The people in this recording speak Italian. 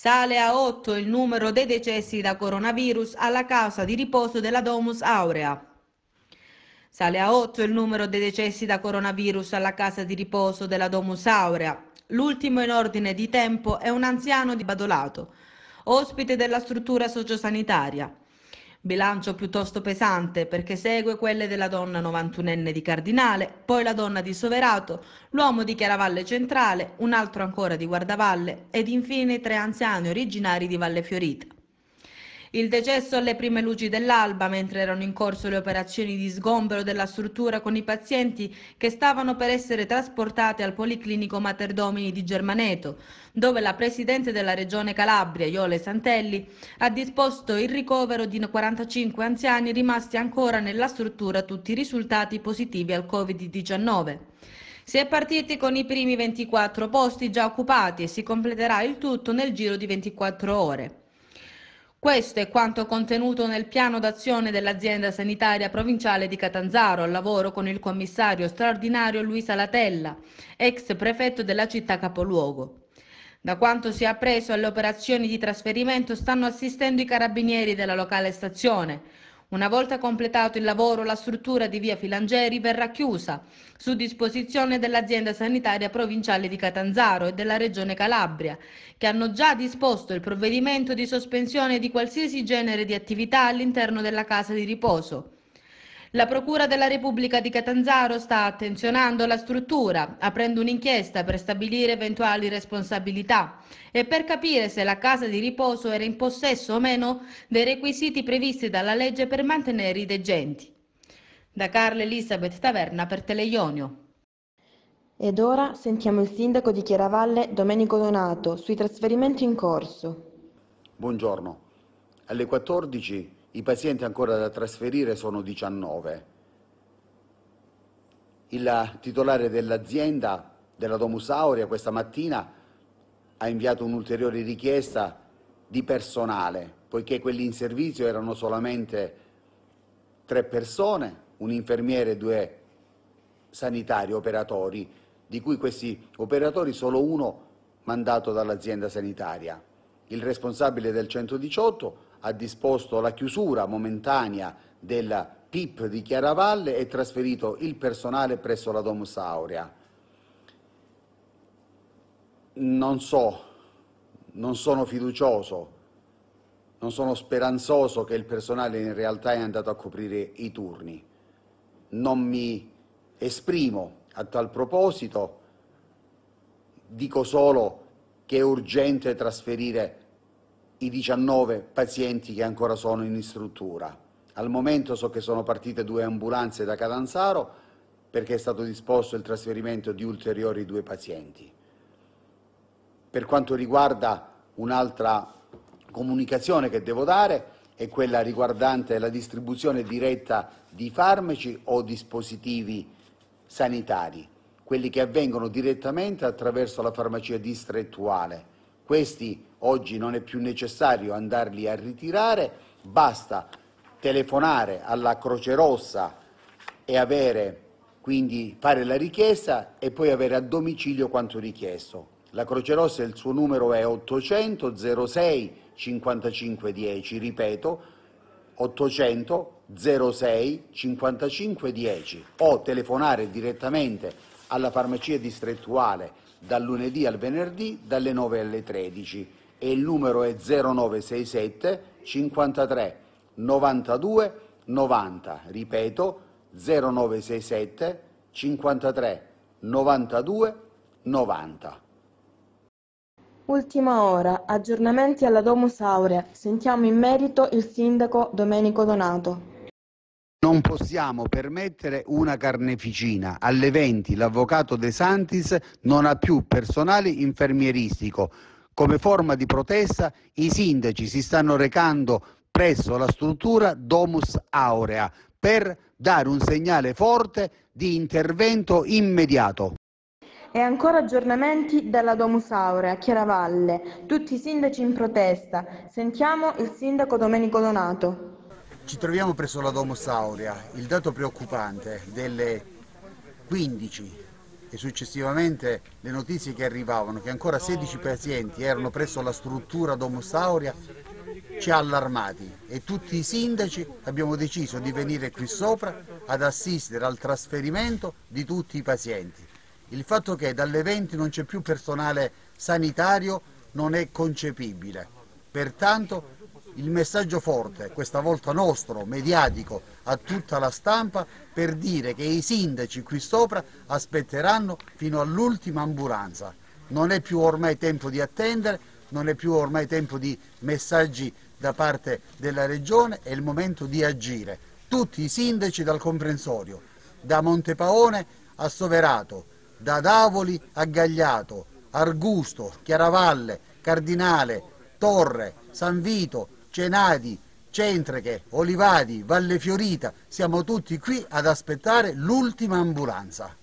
Sale a 8 il numero dei decessi da coronavirus alla causa di riposo della Domus Aurea. Sale a 8 il numero dei decessi da coronavirus alla casa di riposo della Domus Aurea. L'ultimo in ordine di tempo è un anziano di Badolato, ospite della struttura sociosanitaria bilancio piuttosto pesante perché segue quelle della donna 91enne di Cardinale, poi la donna di Soverato, l'uomo di Chiaravalle Centrale, un altro ancora di Guardavalle ed infine tre anziani originari di Valle Fiorita. Il decesso alle prime luci dell'alba, mentre erano in corso le operazioni di sgombero della struttura con i pazienti che stavano per essere trasportati al Policlinico Mater Domini di Germaneto, dove la Presidente della Regione Calabria, Iole Santelli, ha disposto il ricovero di 45 anziani rimasti ancora nella struttura tutti risultati positivi al Covid-19. Si è partiti con i primi 24 posti già occupati e si completerà il tutto nel giro di 24 ore. Questo è quanto contenuto nel piano d'azione dell'azienda sanitaria provinciale di Catanzaro, al lavoro con il commissario straordinario Luisa Latella, ex prefetto della città capoluogo. Da quanto si è appreso alle operazioni di trasferimento stanno assistendo i carabinieri della locale stazione, una volta completato il lavoro, la struttura di via Filangeri verrà chiusa su disposizione dell'azienda sanitaria provinciale di Catanzaro e della regione Calabria, che hanno già disposto il provvedimento di sospensione di qualsiasi genere di attività all'interno della casa di riposo. La Procura della Repubblica di Catanzaro sta attenzionando la struttura, aprendo un'inchiesta per stabilire eventuali responsabilità e per capire se la casa di riposo era in possesso o meno dei requisiti previsti dalla legge per mantenere i degenti. Da Carla Elisabeth Taverna per Teleionio. Ed ora sentiamo il sindaco di Chiaravalle, Domenico Donato, sui trasferimenti in corso. Buongiorno. Alle 14 i pazienti ancora da trasferire sono 19. Il titolare dell'azienda della Domus Aurea questa mattina ha inviato un'ulteriore richiesta di personale, poiché quelli in servizio erano solamente tre persone, un infermiere e due sanitari operatori, di cui questi operatori solo uno mandato dall'azienda sanitaria. Il responsabile del 118 ha disposto la chiusura momentanea della PIP di Chiaravalle e trasferito il personale presso la Domus Aurea. Non so, non sono fiducioso, non sono speranzoso che il personale in realtà è andato a coprire i turni. Non mi esprimo a tal proposito, dico solo che è urgente trasferire i 19 pazienti che ancora sono in struttura. Al momento so che sono partite due ambulanze da Catanzaro perché è stato disposto il trasferimento di ulteriori due pazienti. Per quanto riguarda un'altra comunicazione che devo dare è quella riguardante la distribuzione diretta di farmaci o dispositivi sanitari, quelli che avvengono direttamente attraverso la farmacia distrettuale questi oggi non è più necessario andarli a ritirare, basta telefonare alla Croce Rossa e avere, quindi fare la richiesta e poi avere a domicilio quanto richiesto. La Croce Rossa, il suo numero è 800 06 55 10, ripeto, 800 06 55 10 o telefonare direttamente alla farmacia distrettuale dal lunedì al venerdì dalle 9 alle 13 e il numero è 0967 53 92 90, ripeto 0967 53 92 90. Ultima ora, aggiornamenti alla Domus Aurea. Sentiamo in merito il sindaco Domenico Donato non possiamo permettere una carneficina. Alle 20 l'avvocato De Santis non ha più personale infermieristico. Come forma di protesta i sindaci si stanno recando presso la struttura Domus Aurea per dare un segnale forte di intervento immediato. E ancora aggiornamenti dalla Domus Aurea, Chiaravalle, tutti i sindaci in protesta. Sentiamo il sindaco Domenico Donato. Ci troviamo presso la Domus Aurea, Il dato preoccupante delle 15 e successivamente le notizie che arrivavano che ancora 16 pazienti erano presso la struttura Domus Aurea ci ha allarmati e tutti i sindaci abbiamo deciso di venire qui sopra ad assistere al trasferimento di tutti i pazienti. Il fatto che dalle 20 non c'è più personale sanitario non è concepibile, pertanto il messaggio forte, questa volta nostro, mediatico, a tutta la stampa per dire che i sindaci qui sopra aspetteranno fino all'ultima ambulanza. Non è più ormai tempo di attendere, non è più ormai tempo di messaggi da parte della Regione, è il momento di agire. Tutti i sindaci dal comprensorio, da Montepaone a Soverato, da Davoli a Gagliato, Argusto, Chiaravalle, Cardinale, Torre, San Vito, Cenadi, Centreche, Olivadi, Valle Fiorita, siamo tutti qui ad aspettare l'ultima ambulanza.